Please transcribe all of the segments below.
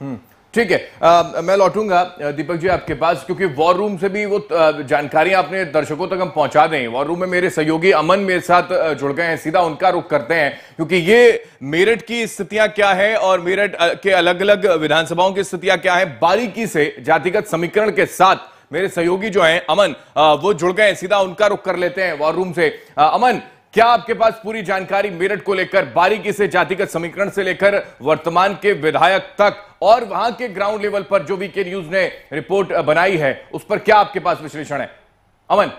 हम्म। ठीक है आ, मैं लौटूंगा दीपक जी आपके पास क्योंकि वॉर रूम से भी वो जानकारियां अपने दर्शकों तक हम पहुंचा दें वॉर रूम में मेरे सहयोगी अमन मेरे साथ जुड़ गए हैं सीधा उनका रुख करते हैं क्योंकि ये मेरठ की स्थितियां क्या है और मेरठ के अलग अलग विधानसभाओं की स्थितियां क्या है बारीकी से जातिगत समीकरण के साथ मेरे सहयोगी जो हैं अमन वो जुड़ गए सीधा उनका रुख कर लेते हैं वॉर रूम से अमन क्या आपके पास पूरी जानकारी मेरठ को लेकर बारीकी से जातिगत समीकरण से लेकर वर्तमान के विधायक तक और वहां के ग्राउंड लेवल पर जो वीके न्यूज ने रिपोर्ट बनाई है उस पर क्या आपके पास विश्लेषण है अमन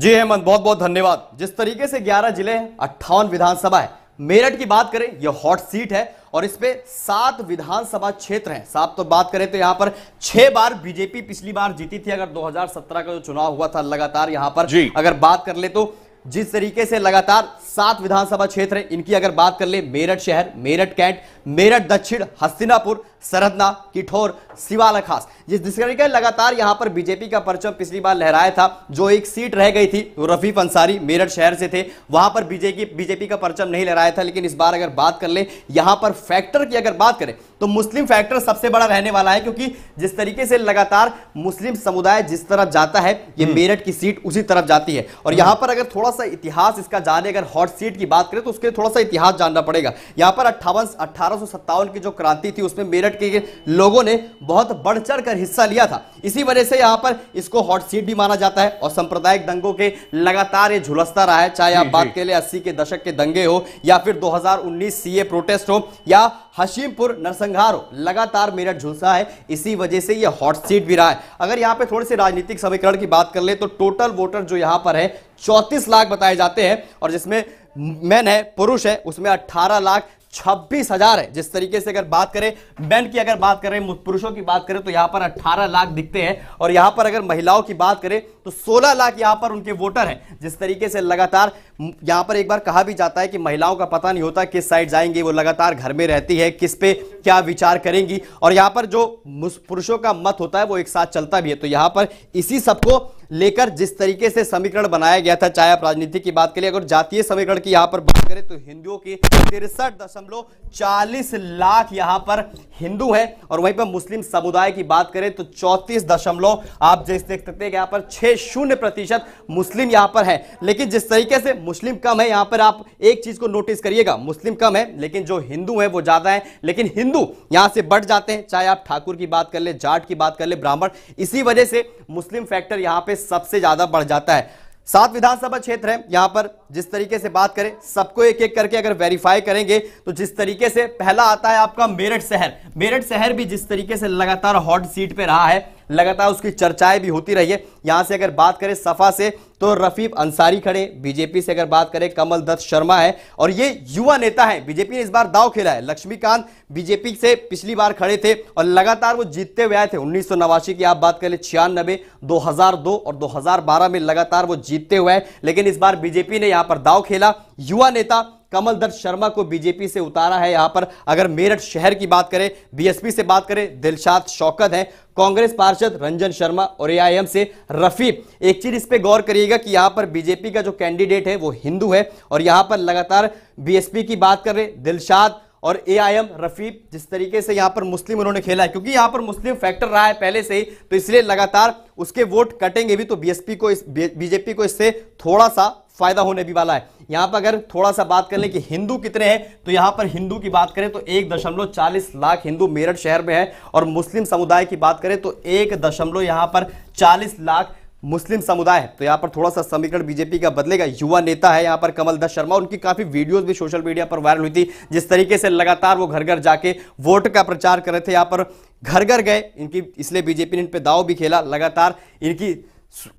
जी हेमंत बहुत बहुत धन्यवाद जिस तरीके से 11 जिले हैं अट्ठावन विधानसभा है मेरठ की बात करें यह हॉट सीट है और इस पे सात विधानसभा क्षेत्र हैं साफ तो बात करें तो यहां पर छह बार बीजेपी पिछली बार जीती थी अगर 2017 का जो चुनाव हुआ था लगातार यहां पर अगर बात कर ले तो जिस तरीके से लगातार सात विधानसभा क्षेत्र है इनकी अगर बात कर ले मेरठ शहर मेरठ कैंट मेरठ दक्षिण हस्तिनापुर सरहदना किठोर सिवाला खास जिस जिसके लगातार यहां पर बीजेपी का परचम पिछली बार लहराया था जो एक सीट रह गई थी वो रफीफ अंसारी मेरठ शहर से थे वहां पर बीजेपी बीजेपी का परचम नहीं लहराया था लेकिन इस बार अगर बात कर ले यहां पर फैक्टर की अगर बात करें तो मुस्लिम फैक्टर सबसे बड़ा रहने वाला है क्योंकि जिस तरीके से लगातार मुस्लिम समुदाय जिस तरफ जाता है ये हम्म। मेरठ की सीट उसी तरफ जाती है और यहां पर अगर थोड़ा सा इतिहास इसका जाने अगर हॉट सीट की बात करें तो उसके लिए थोड़ा सा इतिहास जानना पड़ेगा यहां पर अट्ठावन अठारह की जो क्रांति थी उसमें मेरठ ब्लड के लोगों ने बहुत बढ़ चढ़ कर हिस्सा लिया था इसी वजह से यहाँ पर इसको हॉट सीट भी माना जाता है और सांप्रदायिक दंगों के लगातार ये झुलसता रहा है चाहे आप बात के लिए अस्सी के दशक के दंगे हो या फिर 2019 सीए प्रोटेस्ट हो या हशीमपुर नरसंहार हो लगातार मेरठ झुलसा है इसी वजह से यह हॉट सीट भी रहा है अगर यहाँ पे थोड़े से राजनीतिक समीकरण की बात कर ले तो टोटल वोटर जो यहाँ पर है चौंतीस लाख बताए जाते हैं और जिसमें मैन है पुरुष है उसमें 18 लाख छब्बीस हजार है जिस तरीके से अगर बात करें मेन की अगर बात करें पुरुषों की बात करें तो यहां पर 18 लाख दिखते हैं और यहां पर अगर महिलाओं की बात करें तो 16 लाख यहां पर उनके वोटर हैं जिस तरीके से लगातार यहां पर एक बार कहा भी जाता है कि महिलाओं का पता नहीं होता किस साइड जाएंगे वो लगातार घर में रहती है किस पे क्या विचार करेंगी और यहां पर जो पुरुषों का मत होता है वो एक साथ चलता भी है तो यहां पर इसी सबको लेकर जिस तरीके से समीकरण बनाया गया था चाहे आप राजनीति की बात करें अगर जातीय समीकरण की यहां पर बात करें तो हिंदुओं की तिरसठ दशमलव चालीस लाख यहां पर हिंदू हैं और वहीं पर मुस्लिम समुदाय की बात करें तो चौतीस दशमलव आप जैसे देख सकते हैं यहां पर छह शून्य प्रतिशत मुस्लिम यहां पर है लेकिन जिस तरीके से मुस्लिम कम है यहां पर आप एक चीज़ को नोटिस करिएगा मुस्लिम कम है लेकिन जो हिंदू है वो ज़्यादा है लेकिन हिंदू यहां से बढ़ जाते हैं चाहे आप ठाकुर की बात कर ले जाट की बात कर ले ब्राह्मण इसी वजह से मुस्लिम फैक्टर यहां पर सबसे ज़्यादा बढ़ जाता है सात विधानसभा क्षेत्र है यहां पर जिस तरीके से बात करें सबको एक एक करके अगर वेरीफाई करेंगे तो जिस तरीके से पहला आता है आपका मेरठ शहर मेरठ शहर भी जिस तरीके से लगातार हॉट सीट पे रहा है लगातार उसकी चर्चाएं भी होती रही है यहाँ से अगर बात करें सफा से तो रफीब अंसारी खड़े बीजेपी से अगर बात करें कमल दत्त शर्मा है और ये युवा नेता है बीजेपी ने इस बार दाव खेला है लक्ष्मीकांत बीजेपी से पिछली बार खड़े थे और लगातार वो जीतते हुए आए थे उन्नीस की आप बात करें छियानबे 2002 और 2012 में लगातार वो जीतते हुए हैं लेकिन इस बार बीजेपी ने यहां पर दाव खेला युवा नेता कमल दत्त शर्मा को बीजेपी से उतारा है यहां पर अगर मेरठ शहर की बात करें बीएसपी से बात करें दिलशाद शौकत है कांग्रेस पार्षद रंजन शर्मा और एआईएम से रफी एक चीज इस पे गौर करिएगा कि यहां पर बीजेपी का जो कैंडिडेट है वो हिंदू है और यहां पर लगातार बीएसपी की बात कर रहे दिलशाद और ए आई एम रफीब जिस तरीके से यहाँ पर मुस्लिम उन्होंने खेला है क्योंकि यहाँ पर मुस्लिम फैक्टर रहा है पहले से ही तो इसलिए लगातार उसके वोट कटेंगे भी तो बीएसपी को इस बीजेपी को इससे थोड़ा सा फायदा होने भी वाला है यहां पर अगर थोड़ा सा बात कर लें कि हिंदू कितने हैं तो यहां पर हिंदू की बात करें तो एक दशमलव चालीस लाख हिंदू मेरठ शहर में है और मुस्लिम समुदाय की बात करें तो एक दशमलव यहां पर चालीस लाख मुस्लिम समुदाय तो यहाँ पर थोड़ा सा समीकरण बीजेपी का बदलेगा युवा नेता है यहाँ पर कमल दास शर्मा उनकी काफी वीडियोस भी सोशल मीडिया पर वायरल हुई थी जिस तरीके से लगातार वो घर घर जाके वोट का प्रचार कर रहे थे यहाँ पर घर घर गए इनकी इसलिए बीजेपी ने इन पर दाव भी खेला लगातार इनकी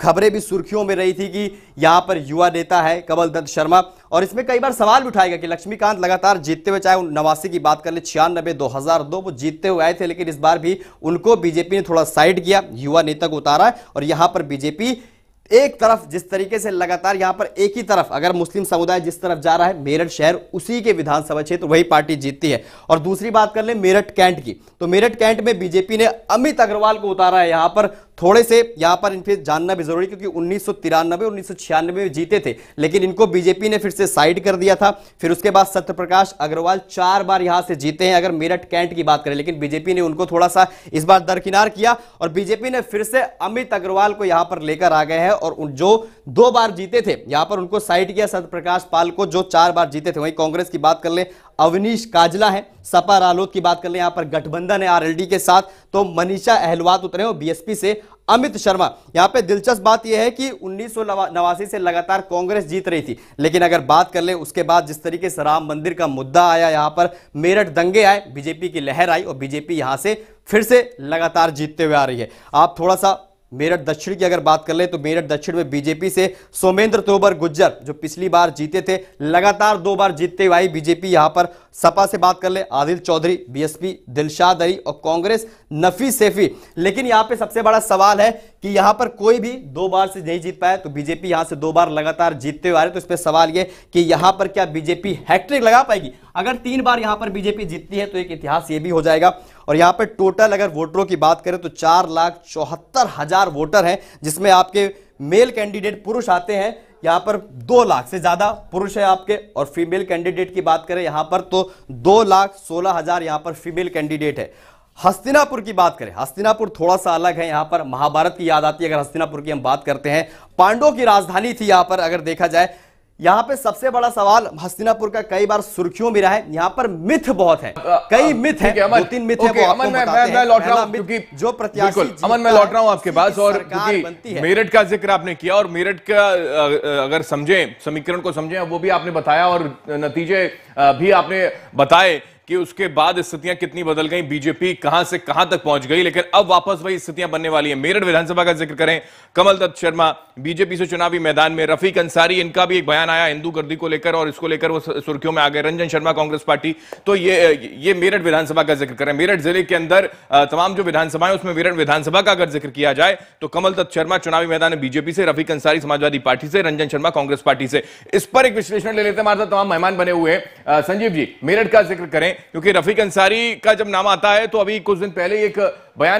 खबरें भी सुर्खियों में रही थी कि यहां पर युवा नेता है कमल दत्त शर्मा और इसमें कई बार सवाल भी उठाएगा कि लक्ष्मीकांत लगातार जीतते हुए चाहे नवासी की बात कर ले छियानबे दो हजार दो वो जीतते हुए आए थे लेकिन इस बार भी उनको बीजेपी ने थोड़ा साइड किया युवा नेता को उतारा और यहां पर बीजेपी एक तरफ जिस तरीके से लगातार यहां पर एक ही तरफ अगर मुस्लिम समुदाय जिस तरफ जा रहा है मेरठ शहर उसी के विधानसभा क्षेत्र वही पार्टी जीतती है और दूसरी बात कर ले मेरठ कैंट की तो मेरठ कैंट में बीजेपी ने अमित अग्रवाल को उतारा है यहां पर थोड़े से यहां पर इनफेक्ट जानना भी जरूरी क्योंकि उन्नीस सौ तिरानबे उन्नीस में जीते थे लेकिन इनको बीजेपी ने फिर से साइड कर दिया था फिर उसके बाद सत्यप्रकाश अग्रवाल चार बार यहां से जीते हैं अगर मेरठ कैंट की बात करें लेकिन बीजेपी ने उनको थोड़ा सा इस बार दरकिनार किया और बीजेपी ने फिर से अमित अग्रवाल को यहां पर लेकर आ गए हैं और जो दो बार जीते थे यहां पर उनको साइड किया सत्यप्रकाश पाल को जो चार बार जीते थे वहीं कांग्रेस की बात कर ले अवनीश काजला है सपा रालोद की बात कर ले यहां पर गठबंधन है आरएलडी के साथ तो मनीषा अहलवात उतरे और बीएसपी से अमित शर्मा यहां पे दिलचस्प बात यह है कि उन्नीस से लगातार कांग्रेस जीत रही थी लेकिन अगर बात कर ले उसके बाद जिस तरीके से राम मंदिर का मुद्दा आया यहां पर मेरठ दंगे आए बीजेपी की लहर आई और बीजेपी यहां से फिर से लगातार जीतते हुए आ रही है आप थोड़ा सा मेरठ दक्षिण की अगर बात कर ले तो मेरठ दक्षिण में बीजेपी से सोमेंद्र तोबर गुज्जर जो पिछली बार जीते थे लगातार दो बार जीतते हुए आई बीजेपी यहां पर सपा से बात कर ले आदिल चौधरी बीएसपी दिलशाद अली और कांग्रेस नफी सेफी लेकिन यहां पे सबसे बड़ा सवाल है कि यहां पर कोई भी दो बार से नहीं जीत पाया तो बीजेपी यहां से दो बार लगातार जीतते हुए आ रहे तो इस पर सवाल यह कि यहां पर क्या बीजेपी हैट्रिक लगा पाएगी अगर तीन बार यहां पर बीजेपी जीतती है तो एक इतिहास ये भी हो जाएगा और यहां पर टोटल अगर वोटरों की बात करें तो चार लाख चौहत्तर हजार वोटर हैं जिसमें आपके मेल कैंडिडेट पुरुष आते हैं यहां पर दो लाख से ज़्यादा पुरुष है आपके और फीमेल कैंडिडेट की बात करें यहां पर तो दो लाख सोलह हज़ार यहां पर फीमेल कैंडिडेट है हस्तिनापुर की बात करें हस्तिनापुर थोड़ा सा अलग है यहां पर महाभारत की याद आती है अगर हस्तिनापुर की हम बात करते हैं पांडो की राजधानी थी यहां पर अगर देखा जाए यहाँ पे सबसे बड़ा सवाल हस्तिनापुर का कई बार सुर्खियों में रहा है यहाँ पर मिथ बहुत है कई मिथ है दो तीन मिथ है अमन मैं मैं मैं लौट रहा हूँ क्योंकि जो प्रत्याशी अमन मैं लौट रहा हूँ आपके पास और मेरठ का जिक्र आपने किया और मेरठ का अगर समझे समीकरण को समझे वो भी आपने बताया और नतीजे भी आपने बताए कि उसके बाद स्थितियां कितनी बदल गई बीजेपी कहां से कहां तक पहुंच गई लेकिन अब वापस वही स्थितियां बनने वाली है मेरठ विधानसभा का जिक्र करें कमल दत्त शर्मा बीजेपी से चुनावी मैदान में रफीक अंसारी इनका भी एक बयान आया हिंदू गर्दी को लेकर और इसको लेकर वो सुर्खियों में आ गए रंजन शर्मा कांग्रेस पार्टी तो ये ये मेरठ विधानसभा का जिक्र करें मेरठ जिले के अंदर तमाम जो विधानसभा है उसमें मेरठ विधानसभा का अगर जिक्र किया जाए तो कमल दत्त शर्मा चुनावी मैदान में बीजेपी से रफीक अंसारी समाजवादी पार्टी से रंजन शर्मा कांग्रेस पार्टी से इस पर एक विश्लेषण ले लेते हैं हमारे तमाम मेहमान बने हुए संजीव जी मेरठ का जिक्र करें क्योंकि रफीक अंसारी का जब नाम आता है तो अभी कुछ दिन पहले एक बयान